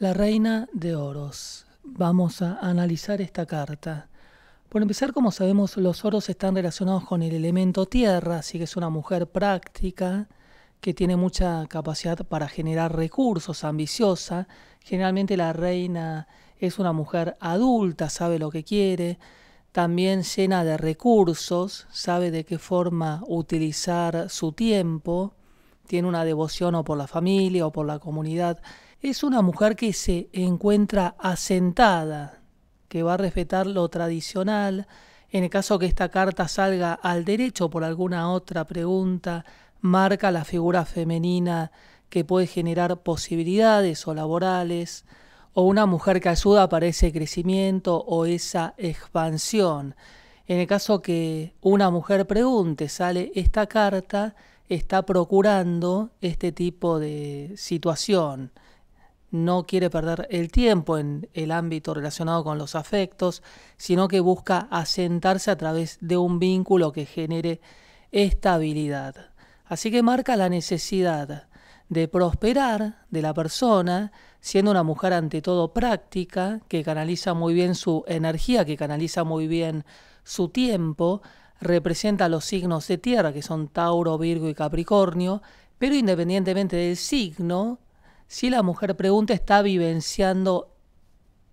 La Reina de Oros. Vamos a analizar esta carta. Por empezar, como sabemos, los oros están relacionados con el elemento tierra, así que es una mujer práctica que tiene mucha capacidad para generar recursos, ambiciosa. Generalmente la reina es una mujer adulta, sabe lo que quiere, también llena de recursos, sabe de qué forma utilizar su tiempo, tiene una devoción o por la familia o por la comunidad es una mujer que se encuentra asentada, que va a respetar lo tradicional. En el caso que esta carta salga al derecho por alguna otra pregunta, marca la figura femenina que puede generar posibilidades o laborales, o una mujer que ayuda para ese crecimiento o esa expansión. En el caso que una mujer pregunte, sale esta carta, está procurando este tipo de situación no quiere perder el tiempo en el ámbito relacionado con los afectos, sino que busca asentarse a través de un vínculo que genere estabilidad. Así que marca la necesidad de prosperar de la persona, siendo una mujer ante todo práctica, que canaliza muy bien su energía, que canaliza muy bien su tiempo, representa los signos de tierra, que son Tauro, Virgo y Capricornio, pero independientemente del signo, si la mujer pregunta, está vivenciando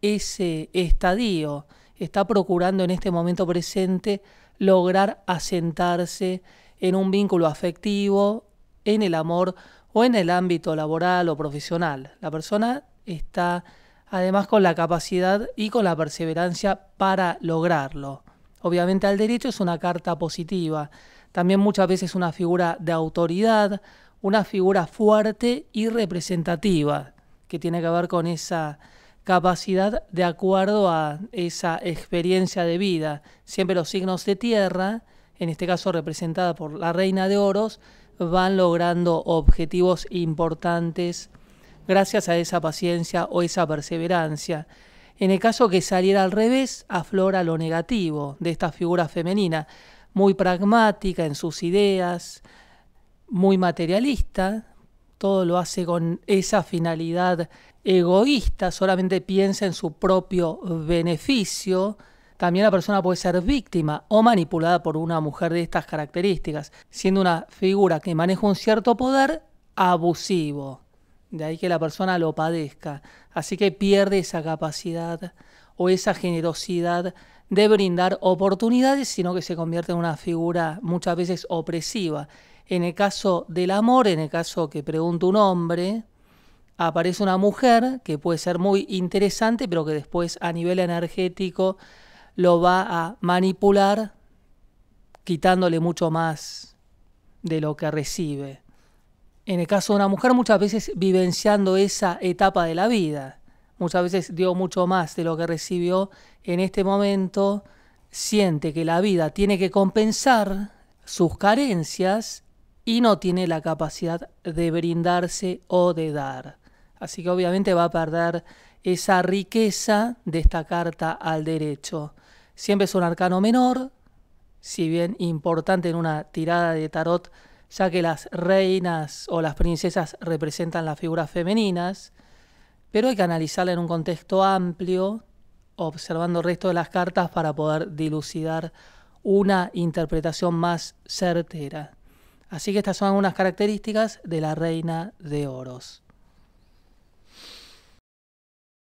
ese estadio, está procurando en este momento presente lograr asentarse en un vínculo afectivo, en el amor o en el ámbito laboral o profesional. La persona está además con la capacidad y con la perseverancia para lograrlo. Obviamente al derecho es una carta positiva, también muchas veces una figura de autoridad, una figura fuerte y representativa, que tiene que ver con esa capacidad de acuerdo a esa experiencia de vida. Siempre los signos de tierra, en este caso representada por la Reina de Oros, van logrando objetivos importantes gracias a esa paciencia o esa perseverancia. En el caso que saliera al revés, aflora lo negativo de esta figura femenina, muy pragmática en sus ideas, muy materialista, todo lo hace con esa finalidad egoísta, solamente piensa en su propio beneficio. También la persona puede ser víctima o manipulada por una mujer de estas características, siendo una figura que maneja un cierto poder abusivo. De ahí que la persona lo padezca. Así que pierde esa capacidad o esa generosidad de brindar oportunidades, sino que se convierte en una figura muchas veces opresiva en el caso del amor, en el caso que pregunta un hombre, aparece una mujer que puede ser muy interesante, pero que después a nivel energético lo va a manipular quitándole mucho más de lo que recibe. En el caso de una mujer, muchas veces vivenciando esa etapa de la vida, muchas veces dio mucho más de lo que recibió en este momento, siente que la vida tiene que compensar sus carencias y no tiene la capacidad de brindarse o de dar. Así que obviamente va a perder esa riqueza de esta carta al derecho. Siempre es un arcano menor, si bien importante en una tirada de tarot, ya que las reinas o las princesas representan las figuras femeninas, pero hay que analizarla en un contexto amplio, observando el resto de las cartas para poder dilucidar una interpretación más certera. Así que estas son algunas características de la reina de oros.